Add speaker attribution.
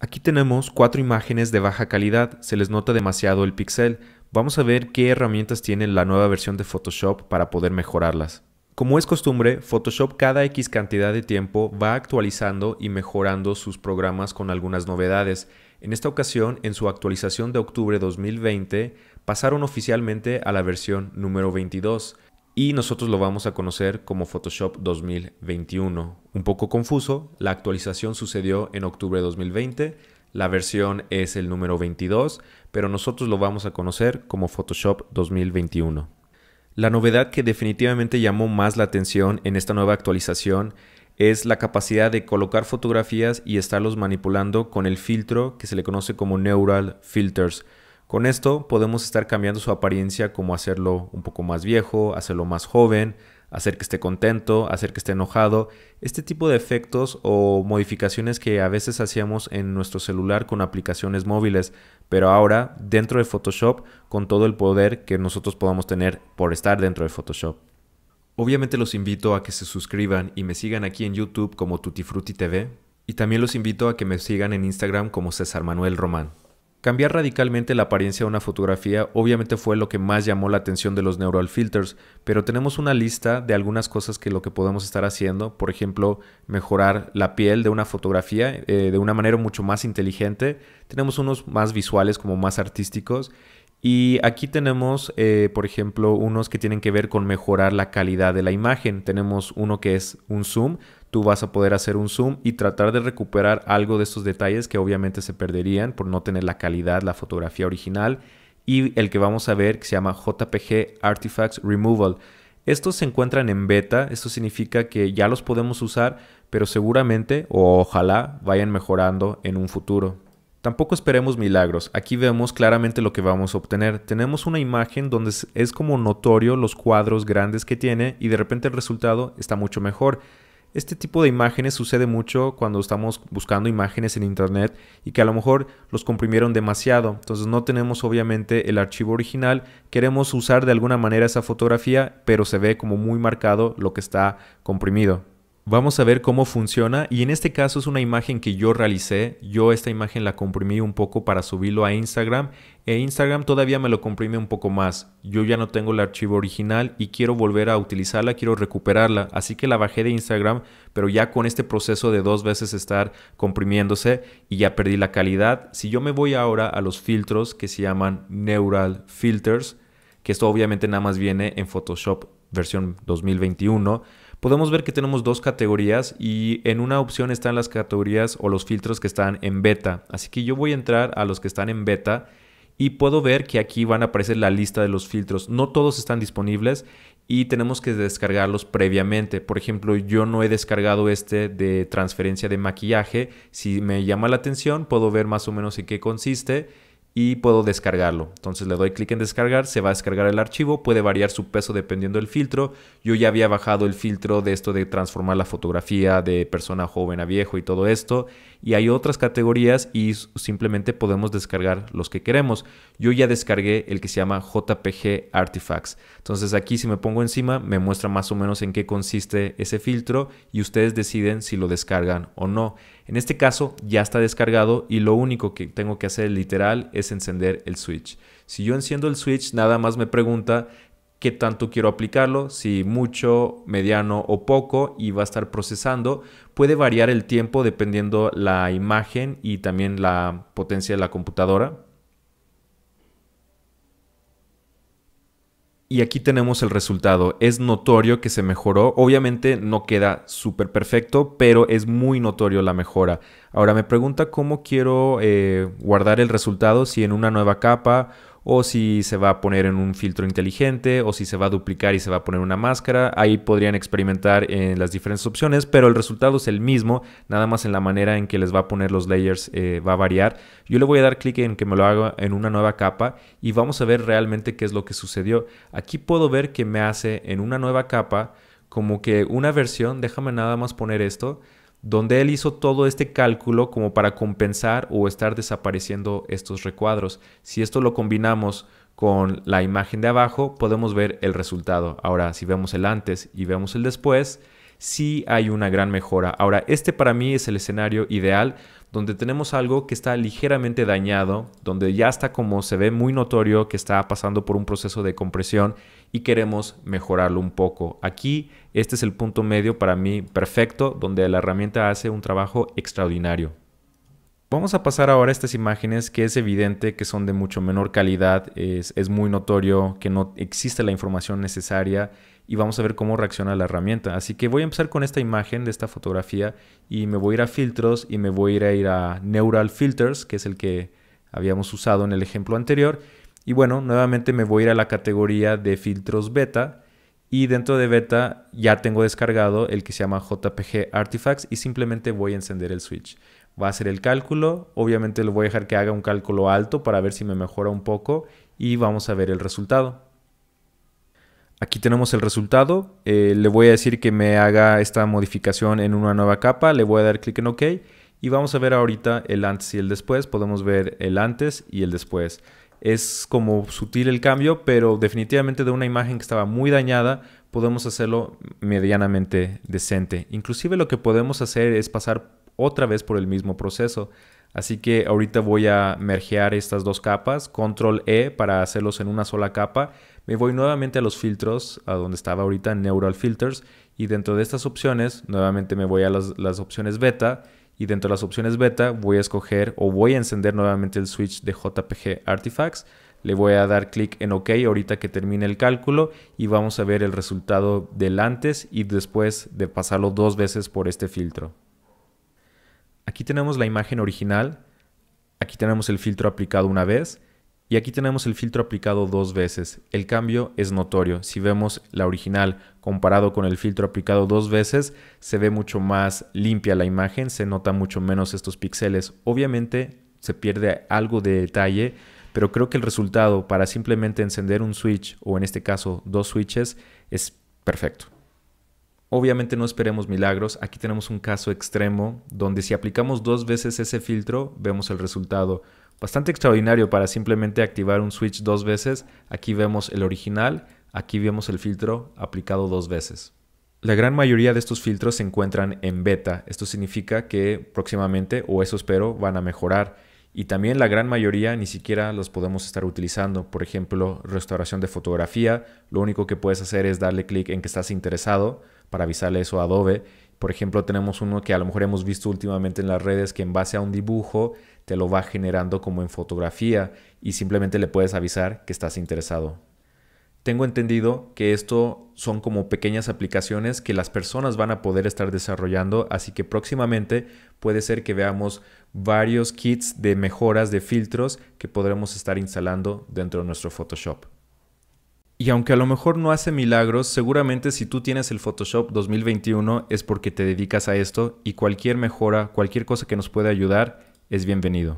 Speaker 1: Aquí tenemos cuatro imágenes de baja calidad, se les nota demasiado el pixel. Vamos a ver qué herramientas tiene la nueva versión de Photoshop para poder mejorarlas. Como es costumbre, Photoshop cada X cantidad de tiempo va actualizando y mejorando sus programas con algunas novedades. En esta ocasión, en su actualización de octubre 2020, pasaron oficialmente a la versión número 22 y nosotros lo vamos a conocer como Photoshop 2021. Un poco confuso, la actualización sucedió en octubre de 2020, la versión es el número 22, pero nosotros lo vamos a conocer como Photoshop 2021. La novedad que definitivamente llamó más la atención en esta nueva actualización es la capacidad de colocar fotografías y estarlos manipulando con el filtro que se le conoce como Neural Filters. Con esto podemos estar cambiando su apariencia como hacerlo un poco más viejo, hacerlo más joven, hacer que esté contento, hacer que esté enojado, este tipo de efectos o modificaciones que a veces hacíamos en nuestro celular con aplicaciones móviles, pero ahora dentro de Photoshop con todo el poder que nosotros podamos tener por estar dentro de Photoshop. Obviamente los invito a que se suscriban y me sigan aquí en YouTube como Tutifruti TV y también los invito a que me sigan en Instagram como César Manuel Román. Cambiar radicalmente la apariencia de una fotografía obviamente fue lo que más llamó la atención de los neural filters, pero tenemos una lista de algunas cosas que lo que podemos estar haciendo, por ejemplo, mejorar la piel de una fotografía eh, de una manera mucho más inteligente, tenemos unos más visuales como más artísticos y aquí tenemos, eh, por ejemplo, unos que tienen que ver con mejorar la calidad de la imagen. Tenemos uno que es un zoom. Tú vas a poder hacer un zoom y tratar de recuperar algo de estos detalles que obviamente se perderían por no tener la calidad, la fotografía original. Y el que vamos a ver que se llama JPG Artifacts Removal. Estos se encuentran en beta, esto significa que ya los podemos usar, pero seguramente o ojalá vayan mejorando en un futuro. Tampoco esperemos milagros, aquí vemos claramente lo que vamos a obtener. Tenemos una imagen donde es como notorio los cuadros grandes que tiene y de repente el resultado está mucho mejor. Este tipo de imágenes sucede mucho cuando estamos buscando imágenes en internet y que a lo mejor los comprimieron demasiado. Entonces no tenemos obviamente el archivo original, queremos usar de alguna manera esa fotografía, pero se ve como muy marcado lo que está comprimido. Vamos a ver cómo funciona y en este caso es una imagen que yo realicé. Yo esta imagen la comprimí un poco para subirlo a Instagram e Instagram todavía me lo comprime un poco más. Yo ya no tengo el archivo original y quiero volver a utilizarla, quiero recuperarla. Así que la bajé de Instagram, pero ya con este proceso de dos veces estar comprimiéndose y ya perdí la calidad. Si yo me voy ahora a los filtros que se llaman Neural Filters, que esto obviamente nada más viene en Photoshop versión 2021, podemos ver que tenemos dos categorías y en una opción están las categorías o los filtros que están en beta. Así que yo voy a entrar a los que están en beta y puedo ver que aquí van a aparecer la lista de los filtros. No todos están disponibles y tenemos que descargarlos previamente. Por ejemplo, yo no he descargado este de transferencia de maquillaje. Si me llama la atención, puedo ver más o menos en qué consiste y puedo descargarlo. Entonces le doy clic en descargar, se va a descargar el archivo, puede variar su peso dependiendo del filtro. Yo ya había bajado el filtro de esto de transformar la fotografía de persona joven a viejo y todo esto. Y hay otras categorías y simplemente podemos descargar los que queremos. Yo ya descargué el que se llama JPG Artifacts. Entonces aquí si me pongo encima me muestra más o menos en qué consiste ese filtro y ustedes deciden si lo descargan o no. En este caso ya está descargado y lo único que tengo que hacer literal es encender el switch. Si yo enciendo el switch, nada más me pregunta qué tanto quiero aplicarlo, si mucho, mediano o poco, y va a estar procesando. Puede variar el tiempo dependiendo la imagen y también la potencia de la computadora, Y aquí tenemos el resultado. Es notorio que se mejoró. Obviamente no queda súper perfecto, pero es muy notorio la mejora. Ahora me pregunta cómo quiero eh, guardar el resultado, si en una nueva capa o si se va a poner en un filtro inteligente, o si se va a duplicar y se va a poner una máscara. Ahí podrían experimentar en eh, las diferentes opciones, pero el resultado es el mismo, nada más en la manera en que les va a poner los layers eh, va a variar. Yo le voy a dar clic en que me lo haga en una nueva capa y vamos a ver realmente qué es lo que sucedió. Aquí puedo ver que me hace en una nueva capa como que una versión, déjame nada más poner esto, donde él hizo todo este cálculo como para compensar o estar desapareciendo estos recuadros. Si esto lo combinamos con la imagen de abajo, podemos ver el resultado. Ahora, si vemos el antes y vemos el después, sí hay una gran mejora. Ahora, este para mí es el escenario ideal donde tenemos algo que está ligeramente dañado, donde ya está como se ve muy notorio que está pasando por un proceso de compresión y queremos mejorarlo un poco. Aquí este es el punto medio para mí perfecto, donde la herramienta hace un trabajo extraordinario. Vamos a pasar ahora a estas imágenes que es evidente que son de mucho menor calidad, es, muy notorio que no existe la información necesaria y vamos a ver cómo reacciona la herramienta. Así que voy a empezar con esta imagen de esta fotografía y me voy a ir a filtros y me voy a ir a, Neural Filters, que es el que habíamos usado en el ejemplo anterior. Y bueno, nuevamente me voy a ir a la categoría de filtros beta y dentro de beta ya tengo descargado el que se llama JPG Artifacts y simplemente voy a encender el switch va a hacer el cálculo. Obviamente le voy a dejar que haga un cálculo alto para ver si me mejora un poco y vamos a ver el resultado. Aquí tenemos el resultado. Eh, le voy a decir que me haga esta modificación en una nueva capa. Le voy a dar clic en OK. Y vamos a ver ahorita el antes y el después. Podemos ver el antes y el después. Es como sutil el cambio, pero definitivamente de una imagen que estaba muy dañada, podemos hacerlo medianamente decente. Inclusive lo que podemos hacer es pasar otra vez por el mismo proceso. Así que ahorita voy a mergear estas dos capas, control E para hacerlos en una sola capa. Me voy nuevamente a los filtros, a donde estaba ahorita Neural Filters, y dentro de estas opciones, nuevamente me voy a las, las opciones beta, y dentro de las opciones beta voy a escoger o voy a encender nuevamente el switch de JPG Artifacts. Le voy a dar clic en OK ahorita que termine el cálculo y vamos a ver el resultado del antes y después de pasarlo dos veces por este filtro. Aquí tenemos la imagen original, aquí tenemos el filtro aplicado una vez y aquí tenemos el filtro aplicado dos veces. El cambio es notorio. Si vemos la original comparado con el filtro aplicado dos veces, se ve mucho más limpia la imagen, se nota mucho menos estos píxeles. Obviamente se pierde algo de detalle, pero creo que el resultado para simplemente encender un switch o en este caso dos switches es perfecto. Obviamente no esperemos milagros, aquí tenemos un caso extremo donde si aplicamos dos veces ese filtro vemos el resultado. Bastante extraordinario para simplemente activar un switch dos veces, aquí vemos el original, aquí vemos el filtro aplicado dos veces. La gran mayoría de estos filtros se encuentran en beta, esto significa que próximamente, o eso espero, van a mejorar. Y también la gran mayoría ni siquiera los podemos estar utilizando. Por ejemplo, restauración de fotografía, lo único que puedes hacer es darle clic en que estás interesado para avisarle eso a Adobe. Por ejemplo, tenemos uno que a lo mejor hemos visto últimamente en las redes que en base a un dibujo te lo va generando como en fotografía y simplemente le puedes avisar que estás interesado. Tengo entendido que esto son como pequeñas aplicaciones que las personas van a poder estar desarrollando, así que próximamente puede ser que veamos varios kits de mejoras de filtros que podremos estar instalando dentro de nuestro Photoshop. Y aunque a lo mejor no hace milagros, seguramente si tú tienes el Photoshop 2021 es porque te dedicas a esto y cualquier mejora, cualquier cosa que nos pueda ayudar, es bienvenido.